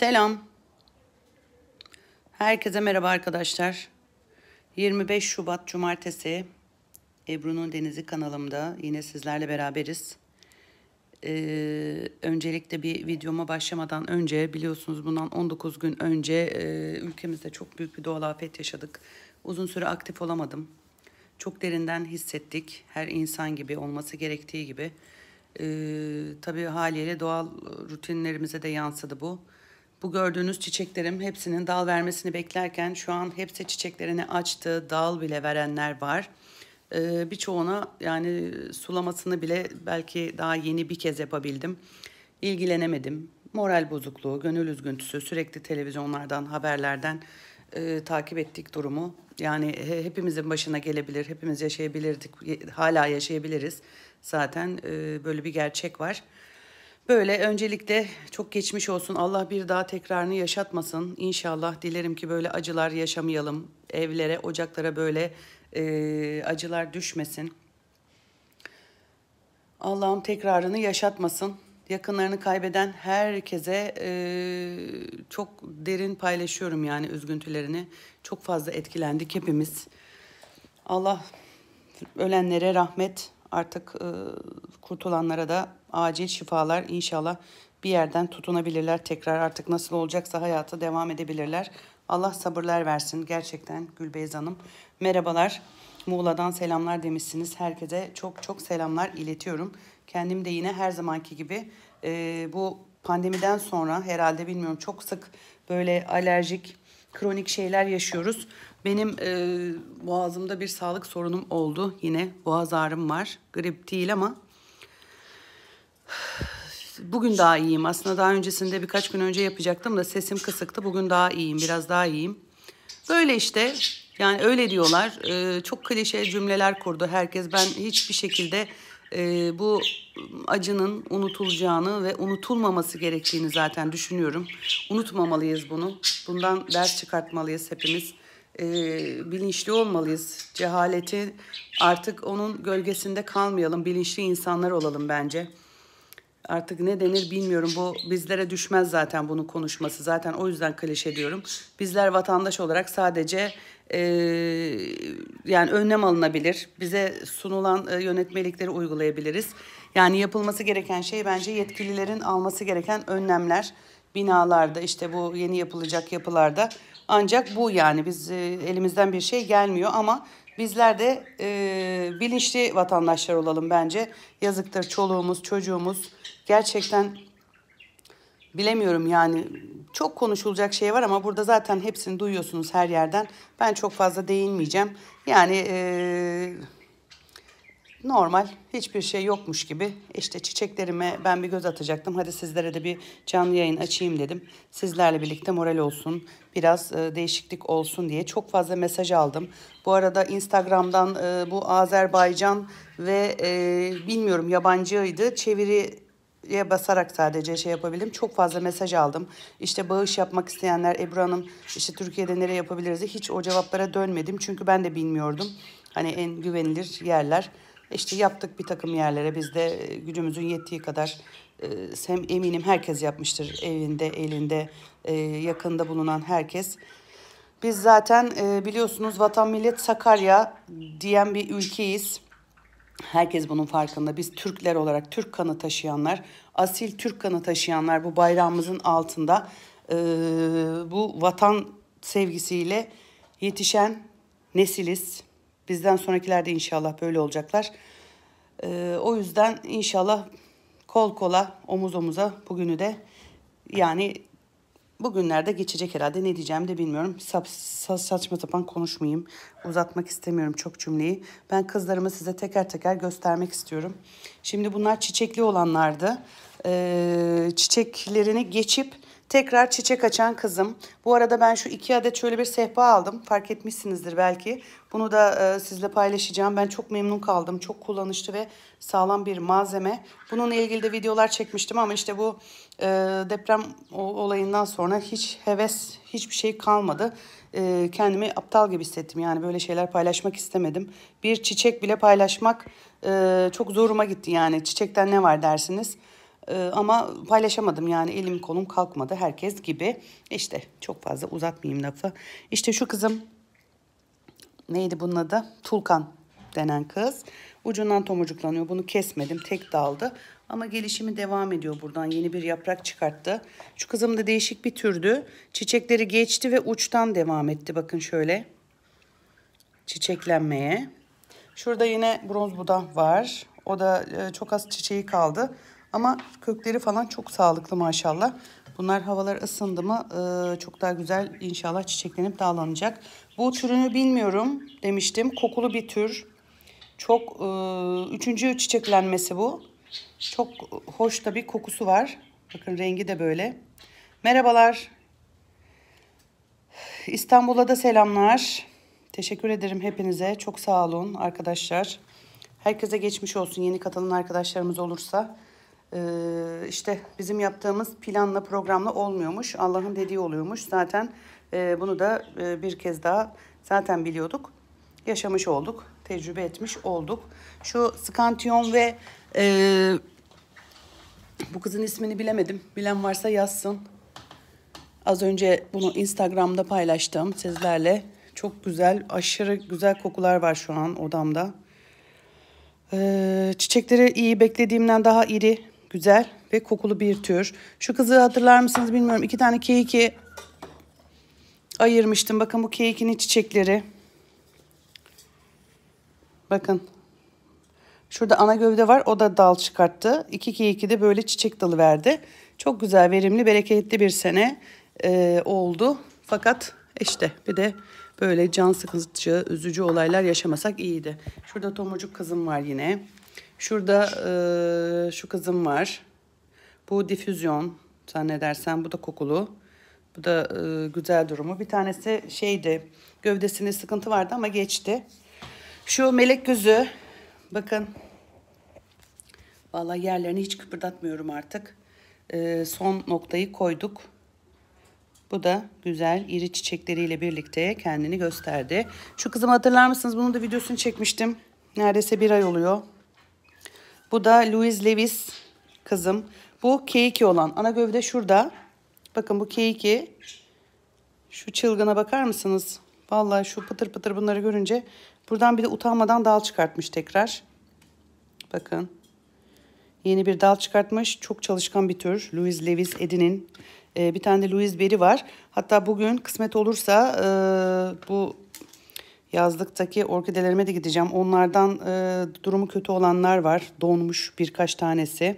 Selam. Herkese merhaba arkadaşlar. 25 Şubat Cumartesi Ebru'nun Denizi kanalımda yine sizlerle beraberiz. Ee, öncelikle bir videoma başlamadan önce biliyorsunuz bundan 19 gün önce e, ülkemizde çok büyük bir doğal afet yaşadık. Uzun süre aktif olamadım. Çok derinden hissettik. Her insan gibi olması gerektiği gibi. Ee, tabii haliyle doğal rutinlerimize de yansıdı bu. Bu bu gördüğünüz çiçeklerim hepsinin dal vermesini beklerken şu an hepsi çiçeklerini açtı. Dal bile verenler var. Ee, birçoğuna yani sulamasını bile belki daha yeni bir kez yapabildim. İlgilenemedim. Moral bozukluğu, gönül üzüntüsü, sürekli televizyonlardan, haberlerden e, takip ettik durumu. Yani hepimizin başına gelebilir, hepimiz yaşayabilirdik, hala yaşayabiliriz. Zaten e, böyle bir gerçek var. Böyle öncelikle çok geçmiş olsun. Allah bir daha tekrarını yaşatmasın. İnşallah dilerim ki böyle acılar yaşamayalım. Evlere, ocaklara böyle e, acılar düşmesin. Allah'ım tekrarını yaşatmasın. Yakınlarını kaybeden herkese e, çok derin paylaşıyorum yani üzgüntülerini. Çok fazla etkilendik hepimiz. Allah ölenlere rahmet artık e, kurtulanlara da acil şifalar inşallah bir yerden tutunabilirler tekrar artık nasıl olacaksa hayata devam edebilirler. Allah sabırlar versin gerçekten Gülbeyaz Hanım. Merhabalar Muğla'dan selamlar demişsiniz. Herkese çok çok selamlar iletiyorum. Kendim de yine her zamanki gibi e, bu pandemiden sonra herhalde bilmiyorum çok sık böyle alerjik kronik şeyler yaşıyoruz. Benim e, boğazımda bir sağlık sorunum oldu. Yine boğaz ağrım var. Grip değil ama Bugün daha iyiyim. Aslında daha öncesinde birkaç gün önce yapacaktım da sesim kısıktı. Bugün daha iyiyim. Biraz daha iyiyim. Böyle işte. Yani öyle diyorlar. Ee, çok klişe cümleler kurdu herkes. Ben hiçbir şekilde e, bu acının unutulacağını ve unutulmaması gerektiğini zaten düşünüyorum. Unutmamalıyız bunu. Bundan ders çıkartmalıyız hepimiz. E, bilinçli olmalıyız. Cehaleti artık onun gölgesinde kalmayalım. Bilinçli insanlar olalım bence artık ne denir bilmiyorum. Bu bizlere düşmez zaten bunun konuşması. Zaten o yüzden klişe diyorum. Bizler vatandaş olarak sadece e, yani önlem alınabilir. Bize sunulan e, yönetmelikleri uygulayabiliriz. Yani yapılması gereken şey bence yetkililerin alması gereken önlemler binalarda işte bu yeni yapılacak yapılarda ancak bu yani biz e, elimizden bir şey gelmiyor ama Bizler de e, bilinçli vatandaşlar olalım bence. Yazıktır çoluğumuz, çocuğumuz. Gerçekten bilemiyorum yani çok konuşulacak şey var ama burada zaten hepsini duyuyorsunuz her yerden. Ben çok fazla değinmeyeceğim. Yani... E, normal hiçbir şey yokmuş gibi işte çiçeklerime ben bir göz atacaktım. Hadi sizlere de bir canlı yayın açayım dedim. Sizlerle birlikte moral olsun biraz e, değişiklik olsun diye çok fazla mesaj aldım. Bu arada Instagram'dan e, bu Azerbaycan ve e, bilmiyorum yabancıydı çeviri ye basarak sadece şey yapabildim. Çok fazla mesaj aldım. İşte bağış yapmak isteyenler Ebru Hanım işte Türkiye'de nereye yapabiliriz hiç o cevaplara dönmedim. Çünkü ben de bilmiyordum. Hani en güvenilir yerler. İşte yaptık bir takım yerlere biz de e, gücümüzün yettiği kadar hem e, eminim herkes yapmıştır evinde, elinde, e, yakında bulunan herkes. Biz zaten biliyorsunuz vatan millet Sakarya diyen bir ülkeyiz. Herkes bunun farkında. Biz Türkler olarak Türk kanı taşıyanlar, asil Türk kanı taşıyanlar bu bayrağımızın altında bu vatan sevgisiyle yetişen nesiliz. Bizden sonrakiler de inşallah böyle olacaklar. Ee, o yüzden inşallah kol kola, omuz omuza bugünü de yani bugünlerde geçecek herhalde. Ne diyeceğim de bilmiyorum. Sa saçma sapan konuşmayayım. Uzatmak istemiyorum çok cümleyi. Ben kızlarımı size teker teker göstermek istiyorum. Şimdi bunlar çiçekli olanlardı. Ee, çiçeklerini geçip Tekrar çiçek açan kızım. Bu arada ben şu iki adet şöyle bir sehpa aldım. Fark etmişsinizdir belki. Bunu da e, sizle paylaşacağım. Ben çok memnun kaldım. Çok kullanışlı ve sağlam bir malzeme. Bununla ilgili de videolar çekmiştim ama işte bu e, deprem olayından sonra hiç heves, hiçbir şey kalmadı. E, kendimi aptal gibi hissettim. Yani böyle şeyler paylaşmak istemedim. Bir çiçek bile paylaşmak e, çok zoruma gitti yani. Çiçekten ne var dersiniz. Ee, ama paylaşamadım yani elim kolum kalkmadı herkes gibi. İşte çok fazla uzatmayayım lafı. İşte şu kızım neydi bunun adı? Tulkan denen kız. Ucundan tomurcuklanıyor. Bunu kesmedim. Tek daldı. Ama gelişimi devam ediyor buradan. Yeni bir yaprak çıkarttı. Şu kızım da değişik bir türdü. Çiçekleri geçti ve uçtan devam etti. Bakın şöyle. Çiçeklenmeye. Şurada yine bronz buda var. O da e, çok az çiçeği kaldı. Ama kökleri falan çok sağlıklı maşallah. Bunlar havalar ısındı mı e, çok daha güzel inşallah çiçeklenip dağlanacak. Bu türünü bilmiyorum demiştim. Kokulu bir tür. Çok e, üçüncü çiçeklenmesi bu. Çok hoş da bir kokusu var. Bakın rengi de böyle. Merhabalar. İstanbul'a da selamlar. Teşekkür ederim hepinize. Çok sağ olun arkadaşlar. Herkese geçmiş olsun yeni katılan arkadaşlarımız olursa. Ee, işte bizim yaptığımız planla programla olmuyormuş. Allah'ın dediği oluyormuş. Zaten e, bunu da e, bir kez daha zaten biliyorduk. Yaşamış olduk. Tecrübe etmiş olduk. Şu skantiyon ve e, bu kızın ismini bilemedim. Bilen varsa yazsın. Az önce bunu Instagram'da paylaştım sizlerle. Çok güzel, aşırı güzel kokular var şu an odamda. Ee, çiçekleri iyi beklediğimden daha iri güzel ve kokulu bir tür. Şu kızı hatırlar mısınız bilmiyorum. İki tane keyiki ayırmıştım. Bakın bu keyikinin çiçekleri. Bakın. Şurada ana gövde var. O da dal çıkarttı. İki keyiki de böyle çiçek dalı verdi. Çok güzel, verimli, bereketli bir sene e, oldu. Fakat işte bir de böyle can sıkıcı, üzücü olaylar yaşamasak iyiydi. Şurada tomurcuk kızım var yine. Şurada e, şu kızım var. Bu difüzyon zannedersem bu da kokulu. Bu da e, güzel durumu. Bir tanesi şeydi gövdesinde sıkıntı vardı ama geçti. Şu melek gözü bakın. Vallahi yerlerini hiç kıpırdatmıyorum artık. E, son noktayı koyduk. Bu da güzel iri çiçekleriyle birlikte kendini gösterdi. Şu kızımı hatırlar mısınız? Bunun da videosunu çekmiştim. Neredeyse bir ay oluyor. Bu da Louis Lewis kızım. Bu keiki olan. Ana gövde şurada. Bakın bu keiki. Şu çılgına bakar mısınız? Vallahi şu pıtır pıtır bunları görünce buradan bir de utanmadan dal çıkartmış tekrar. Bakın. Yeni bir dal çıkartmış. Çok çalışkan bir tür. Louis Lewis Edin'in. Ee, bir tane de Louis Berry var. Hatta bugün kısmet olursa e, bu yazlıktaki orkidelerime de gideceğim. Onlardan e, durumu kötü olanlar var. Donmuş birkaç tanesi.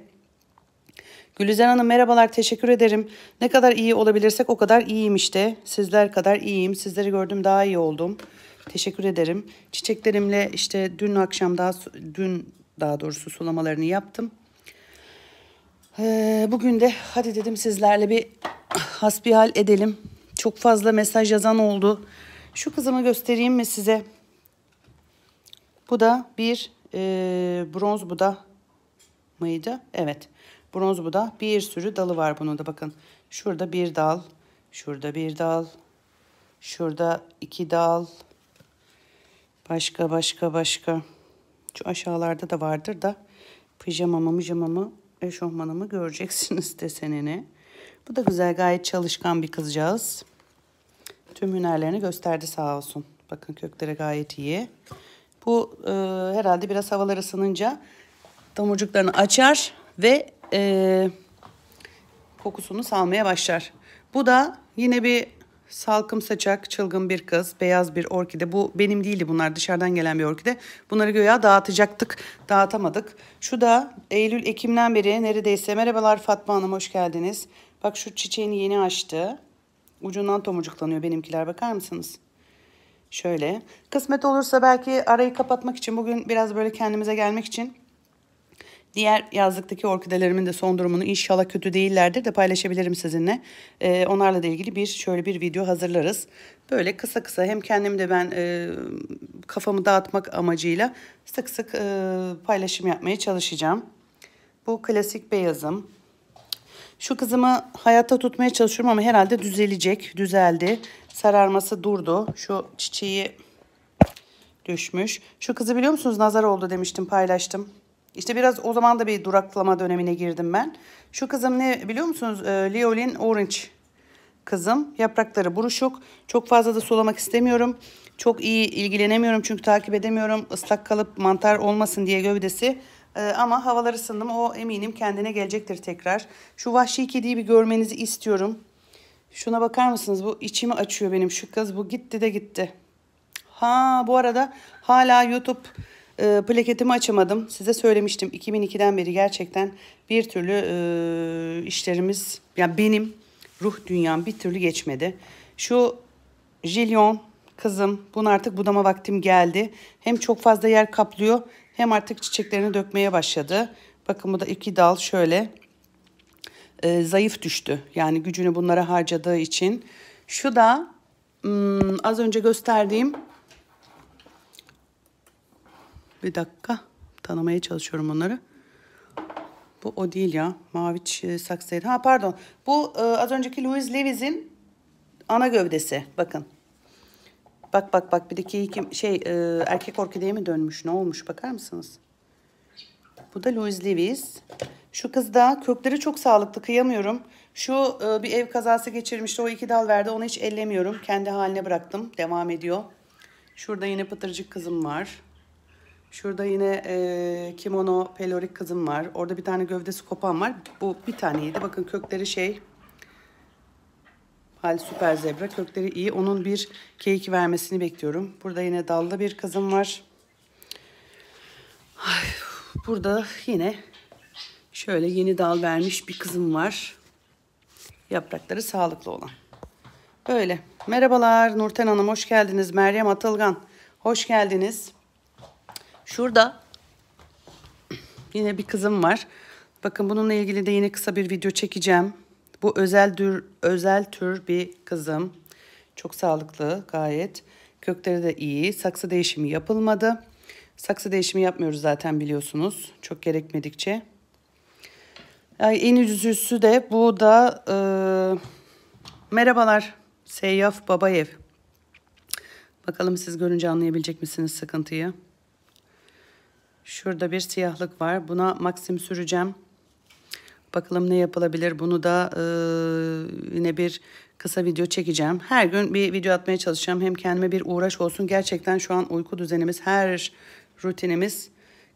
Gülizar Hanım merhabalar teşekkür ederim. Ne kadar iyi olabilirsek o kadar iyiyim işte. Sizler kadar iyiyim. Sizleri gördüm daha iyi oldum. Teşekkür ederim. Çiçeklerimle işte dün akşam daha dün daha doğrusu sulamalarını yaptım. Ee, bugün de hadi dedim sizlerle bir hasbihal edelim. Çok fazla mesaj yazan oldu. Şu kızımı göstereyim mi size? Bu da bir e, bronz buda mıydı? Evet. Bronz buda. Bir sürü dalı var bunun da bakın. Şurada bir dal. Şurada bir dal. Şurada iki dal. Başka başka başka. Şu aşağılarda da vardır da pijamamı mijamamı eşofmanımı göreceksiniz desenini. Bu da güzel gayet çalışkan bir kızcağız tüm hünerlerini gösterdi sağ olsun. Bakın kökleri gayet iyi. Bu e, herhalde biraz havalar ısınınca tomurcuklarını açar ve e, kokusunu salmaya başlar. Bu da yine bir salkım saçak, çılgın bir kız, beyaz bir orkide. Bu benim değildi bunlar dışarıdan gelen bir orkide. Bunları göya dağıtacaktık, dağıtamadık. Şu da Eylül-Ekim'den beri neredeyse. Merhabalar Fatma Hanım hoş geldiniz. Bak şu çiçeğini yeni açtı. Ucundan tomurcuklanıyor benimkiler bakar mısınız? Şöyle kısmet olursa belki arayı kapatmak için bugün biraz böyle kendimize gelmek için Diğer yazlıktaki orkidelerimin de son durumunu inşallah kötü değillerdir de paylaşabilirim sizinle. Ee, onlarla da ilgili bir şöyle bir video hazırlarız. Böyle kısa kısa hem kendim de ben e, kafamı dağıtmak amacıyla sık sık e, paylaşım yapmaya çalışacağım. Bu klasik beyazım. Şu kızımı hayatta tutmaya çalışıyorum ama herhalde düzelecek. Düzeldi. Sararması durdu. Şu çiçeği düşmüş. Şu kızı biliyor musunuz nazar oldu demiştim paylaştım. İşte biraz o zaman da bir duraklama dönemine girdim ben. Şu kızım ne biliyor musunuz? E, Leolin Orange kızım. Yaprakları buruşuk. Çok fazla da sulamak istemiyorum. Çok iyi ilgilenemiyorum çünkü takip edemiyorum. Islak kalıp mantar olmasın diye gövdesi ee, ama havalar ısındı mı o eminim kendine gelecektir tekrar. Şu vahşi kediyi bir görmenizi istiyorum. Şuna bakar mısınız? Bu içimi açıyor benim şu kız. Bu gitti de gitti. Ha bu arada hala YouTube e, plaketimi açamadım. Size söylemiştim 2002'den beri gerçekten bir türlü e, işlerimiz yani benim ruh dünyam bir türlü geçmedi. Şu Jillion Kızım bunu artık budama vaktim geldi. Hem çok fazla yer kaplıyor hem artık çiçeklerini dökmeye başladı. Bakın bu da iki dal şöyle e, zayıf düştü. Yani gücünü bunlara harcadığı için. Şu da hmm, az önce gösterdiğim bir dakika tanımaya çalışıyorum onları. Bu o değil ya. Mavi saksıydı. Ha pardon. Bu e, az önceki Louis Lewis'in ana gövdesi. Bakın. Bak bak bak bir de ki iki, şey e, erkek orkideye mi dönmüş ne olmuş bakar mısınız? Bu da Louis Lewis. Şu kız da kökleri çok sağlıklı kıyamıyorum. Şu e, bir ev kazası geçirmişti o iki dal verdi onu hiç ellemiyorum. Kendi haline bıraktım devam ediyor. Şurada yine pıtırcık kızım var. Şurada yine e, kimono pelorik kızım var. Orada bir tane gövdesi kopan var. Bu bir taneydi. Bakın kökleri şey Hal süper zebra. Kökleri iyi. Onun bir keyik vermesini bekliyorum. Burada yine dallı bir kızım var. Ay, burada yine şöyle yeni dal vermiş bir kızım var. Yaprakları sağlıklı olan. Böyle. Merhabalar Nurten Hanım hoş geldiniz. Meryem Atılgan hoş geldiniz. Şurada yine bir kızım var. Bakın bununla ilgili de yine kısa bir video çekeceğim. Bu özel tür, özel tür bir kızım. Çok sağlıklı gayet. Kökleri de iyi. Saksı değişimi yapılmadı. Saksı değişimi yapmıyoruz zaten biliyorsunuz. Çok gerekmedikçe. Yani en üzücüsü de bu da e, merhabalar Seyyaf Babayev. Bakalım siz görünce anlayabilecek misiniz sıkıntıyı? Şurada bir siyahlık var. Buna maksim süreceğim. Bakalım ne yapılabilir bunu da e, yine bir kısa video çekeceğim. Her gün bir video atmaya çalışacağım. Hem kendime bir uğraş olsun. Gerçekten şu an uyku düzenimiz, her rutinimiz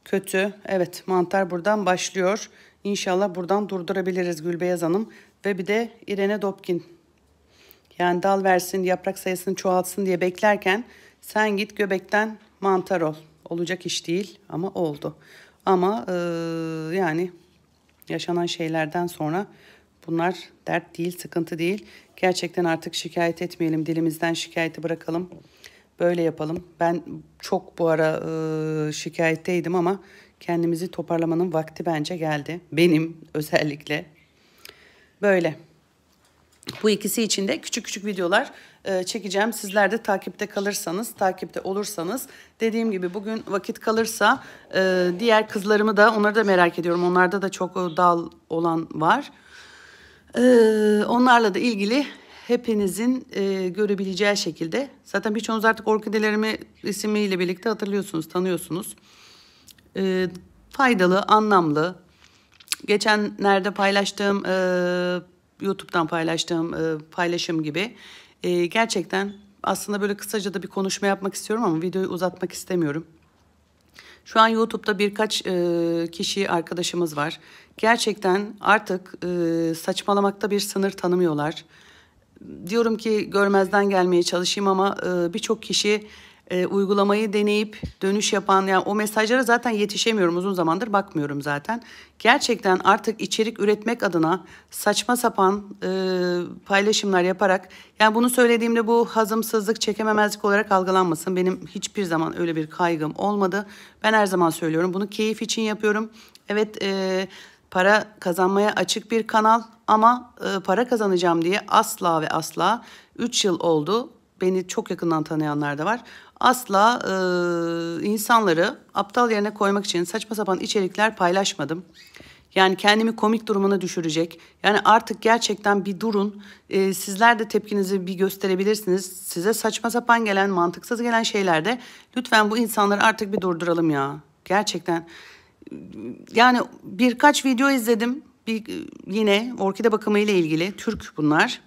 kötü. Evet mantar buradan başlıyor. İnşallah buradan durdurabiliriz Gülbeyaz Hanım. Ve bir de Irene Dopkin. Yani dal versin, yaprak sayısını çoğaltsın diye beklerken sen git göbekten mantar ol. Olacak iş değil ama oldu. Ama e, yani yaşanan şeylerden sonra bunlar dert değil, sıkıntı değil. Gerçekten artık şikayet etmeyelim, dilimizden şikayeti bırakalım. Böyle yapalım. Ben çok bu ara e, şikayetteydim ama kendimizi toparlamanın vakti bence geldi. Benim özellikle. Böyle. Bu ikisi için de küçük küçük videolar e, çekeceğim. Sizler de takipte kalırsanız, takipte olursanız dediğim gibi bugün vakit kalırsa e, diğer kızlarımı da onları da merak ediyorum. Onlarda da çok e, dal olan var. Onlarla da ilgili hepinizin görebileceği şekilde. Zaten birçoğunuz artık orkidelerimi isimiyle birlikte hatırlıyorsunuz, tanıyorsunuz. faydalı, anlamlı. Geçenlerde paylaştığım, e, YouTube'dan paylaştığım e, paylaşım gibi e, gerçekten aslında böyle kısaca da bir konuşma yapmak istiyorum ama videoyu uzatmak istemiyorum. Şu an YouTube'da birkaç e, kişi arkadaşımız var. Gerçekten artık e, saçmalamakta bir sınır tanımıyorlar. Diyorum ki görmezden gelmeye çalışayım ama e, birçok kişi e, uygulamayı deneyip dönüş yapan yani o mesajlara zaten yetişemiyorum uzun zamandır bakmıyorum zaten. Gerçekten artık içerik üretmek adına saçma sapan e, paylaşımlar yaparak yani bunu söylediğimde bu hazımsızlık çekememezlik olarak algılanmasın. Benim hiçbir zaman öyle bir kaygım olmadı. Ben her zaman söylüyorum bunu keyif için yapıyorum. Evet e, para kazanmaya açık bir kanal ama e, para kazanacağım diye asla ve asla 3 yıl oldu. Beni çok yakından tanıyanlar da var asla e, insanları aptal yerine koymak için saçma sapan içerikler paylaşmadım. Yani kendimi komik durumuna düşürecek. Yani artık gerçekten bir durun. E, sizler de tepkinizi bir gösterebilirsiniz. Size saçma sapan gelen, mantıksız gelen şeylerde lütfen bu insanları artık bir durduralım ya. Gerçekten. Yani birkaç video izledim. Bir, yine orkide bakımı ile ilgili. Türk bunlar.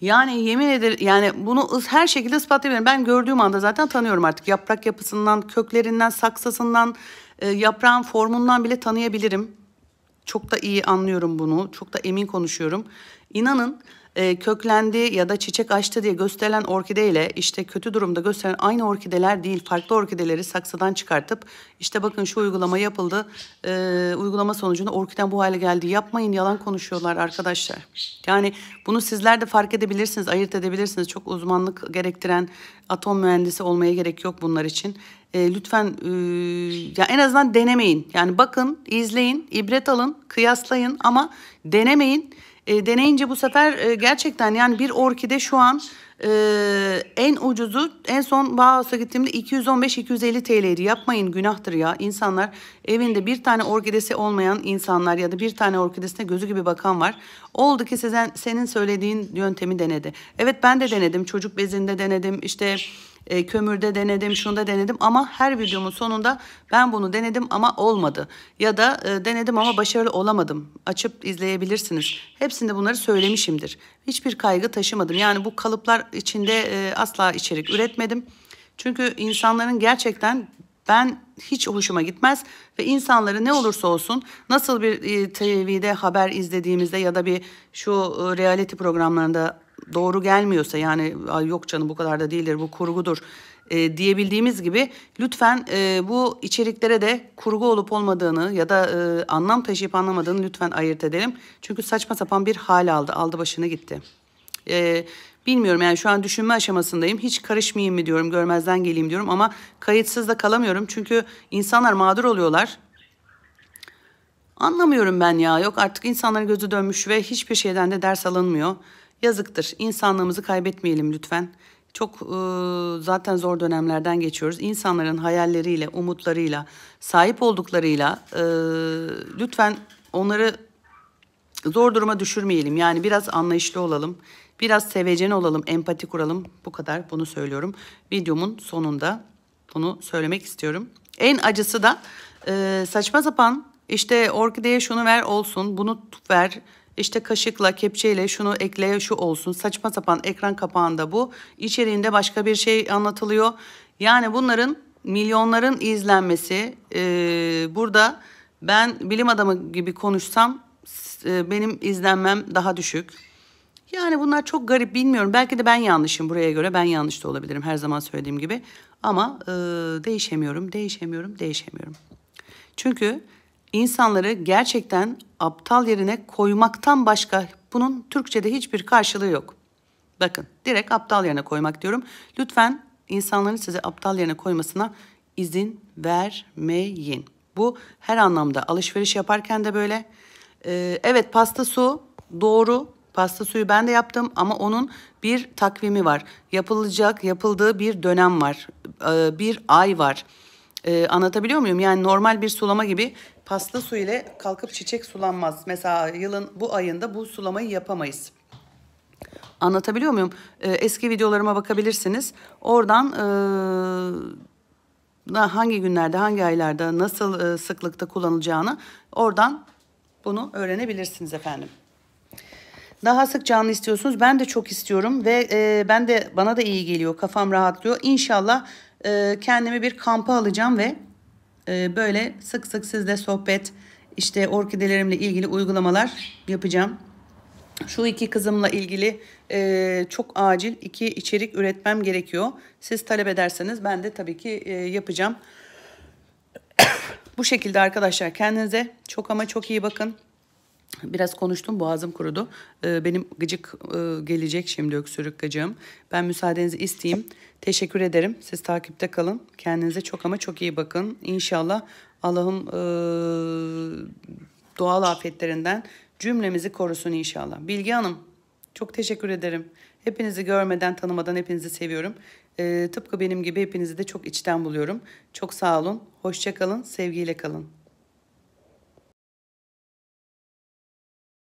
Yani yemin eder yani bunu her şekilde ispatlayabilirim. Ben gördüğüm anda zaten tanıyorum artık. Yaprak yapısından, köklerinden, saksasından, e, yaprağın formundan bile tanıyabilirim. Çok da iyi anlıyorum bunu. Çok da emin konuşuyorum. İnanın e, köklendi ya da çiçek açtı diye gösterilen orkide ile işte kötü durumda gösteren aynı orkideler değil farklı orkideleri saksıdan çıkartıp işte bakın şu uygulama yapıldı e, uygulama sonucunda orkiden bu hale geldi yapmayın yalan konuşuyorlar arkadaşlar. Yani bunu sizler de fark edebilirsiniz ayırt edebilirsiniz çok uzmanlık gerektiren atom mühendisi olmaya gerek yok bunlar için. E, lütfen e, ya en azından denemeyin yani bakın izleyin ibret alın kıyaslayın ama denemeyin e, deneyince bu sefer e, gerçekten yani bir orkide şu an ee, en ucuzu en son Bauhaus'a gittiğimde 215-250 TL'ydi. Yapmayın günahtır ya. insanlar. evinde bir tane orkidesi olmayan insanlar ya da bir tane orkidesine gözü gibi bakan var. Oldu ki sizin, senin söylediğin yöntemi denedi. Evet ben de denedim. Çocuk bezinde denedim. İşte e, kömürde denedim, şunda denedim ama her videomun sonunda ben bunu denedim ama olmadı. Ya da e, denedim ama başarılı olamadım. Açıp izleyebilirsiniz. Hepsinde bunları söylemişimdir. Hiçbir kaygı taşımadım. Yani bu kalıplar içinde e, asla içerik üretmedim. Çünkü insanların gerçekten ben hiç hoşuma gitmez ve insanları ne olursa olsun nasıl bir e, TV'de haber izlediğimizde ya da bir şu e, reality programlarında doğru gelmiyorsa yani yok canım bu kadar da değildir bu kurgudur e, diyebildiğimiz gibi lütfen e, bu içeriklere de kurgu olup olmadığını ya da e, anlam taşıyıp anlamadığını lütfen ayırt edelim. Çünkü saçma sapan bir hal aldı aldı başını gitti. E, Bilmiyorum yani şu an düşünme aşamasındayım. Hiç karışmayayım mı diyorum, görmezden geleyim diyorum ama kayıtsız da kalamıyorum. Çünkü insanlar mağdur oluyorlar. Anlamıyorum ben ya. Yok artık insanların gözü dönmüş ve hiçbir şeyden de ders alınmıyor. Yazıktır. İnsanlığımızı kaybetmeyelim lütfen. Çok e, zaten zor dönemlerden geçiyoruz. İnsanların hayalleriyle, umutlarıyla, sahip olduklarıyla e, lütfen onları zor duruma düşürmeyelim. Yani biraz anlayışlı olalım. Biraz sevecen olalım, empati kuralım. Bu kadar bunu söylüyorum. Videomun sonunda bunu söylemek istiyorum. En acısı da e, saçma sapan işte orkideye şunu ver olsun, bunu ver. İşte kaşıkla, kepçeyle şunu ekle, şu olsun. Saçma sapan ekran kapağında bu. İçeriğinde başka bir şey anlatılıyor. Yani bunların milyonların izlenmesi. E, burada ben bilim adamı gibi konuşsam e, benim izlenmem daha düşük. Yani bunlar çok garip bilmiyorum. Belki de ben yanlışım buraya göre. Ben yanlış da olabilirim her zaman söylediğim gibi. Ama e, değişemiyorum, değişemiyorum, değişemiyorum. Çünkü insanları gerçekten aptal yerine koymaktan başka bunun Türkçe'de hiçbir karşılığı yok. Bakın direkt aptal yerine koymak diyorum. Lütfen insanların size aptal yerine koymasına izin vermeyin. Bu her anlamda alışveriş yaparken de böyle, ee, evet pasta su doğru. Pasta suyu ben de yaptım ama onun bir takvimi var. Yapılacak, yapıldığı bir dönem var. Ee, bir ay var. Ee, anlatabiliyor muyum? Yani normal bir sulama gibi pasta su ile kalkıp çiçek sulanmaz. Mesela yılın bu ayında bu sulamayı yapamayız. Anlatabiliyor muyum? Ee, eski videolarıma bakabilirsiniz. Oradan e, hangi günlerde, hangi aylarda, nasıl e, sıklıkta kullanılacağını oradan bunu öğrenebilirsiniz efendim. Daha sık canlı istiyorsunuz. Ben de çok istiyorum ve e, ben de bana da iyi geliyor. Kafam rahatlıyor. İnşallah e, kendimi bir kampa alacağım ve e, böyle sık sık sizle sohbet, işte orkidelerimle ilgili uygulamalar yapacağım. Şu iki kızımla ilgili e, çok acil iki içerik üretmem gerekiyor. Siz talep ederseniz ben de tabii ki e, yapacağım. Bu şekilde arkadaşlar kendinize çok ama çok iyi bakın. Biraz konuştum boğazım kurudu. Ee, benim gıcık e, gelecek şimdi öksürük gıcığım. Ben müsaadenizi isteyeyim. Teşekkür ederim. Siz takipte kalın. Kendinize çok ama çok iyi bakın. İnşallah Allah'ım e, doğal afetlerinden cümlemizi korusun inşallah. Bilgi Hanım çok teşekkür ederim. Hepinizi görmeden tanımadan hepinizi seviyorum. E, tıpkı benim gibi hepinizi de çok içten buluyorum. Çok sağ olun, hoşça kalın, sevgiyle kalın.